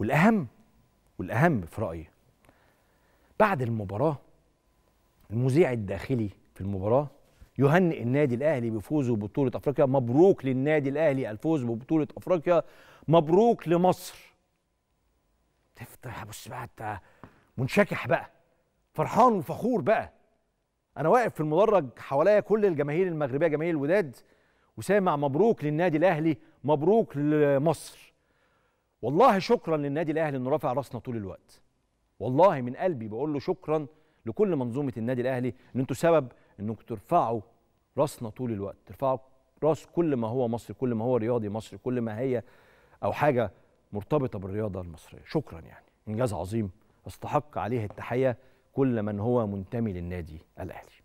والاهم والاهم في رايي بعد المباراه المذيع الداخلي في المباراه يهنئ النادي الاهلي بفوزه ببطوله افريقيا مبروك للنادي الاهلي الفوز ببطوله افريقيا مبروك لمصر تفتح بص بقى انت منشكح بقى فرحان وفخور بقى انا واقف في المدرج حواليا كل الجماهير المغربيه جماهير الوداد وسامع مبروك للنادي الاهلي مبروك لمصر والله شكرا للنادي الاهلي انه رافع راسنا طول الوقت والله من قلبي بقول له شكرا لكل منظومه النادي الاهلي ان انتوا سبب انكم ترفعوا راسنا طول الوقت ترفعوا راس كل ما هو مصري كل ما هو رياضي مصري كل ما هي او حاجه مرتبطه بالرياضه المصريه شكرا يعني انجاز عظيم استحق عليه التحيه كل من هو منتمي للنادي الاهلي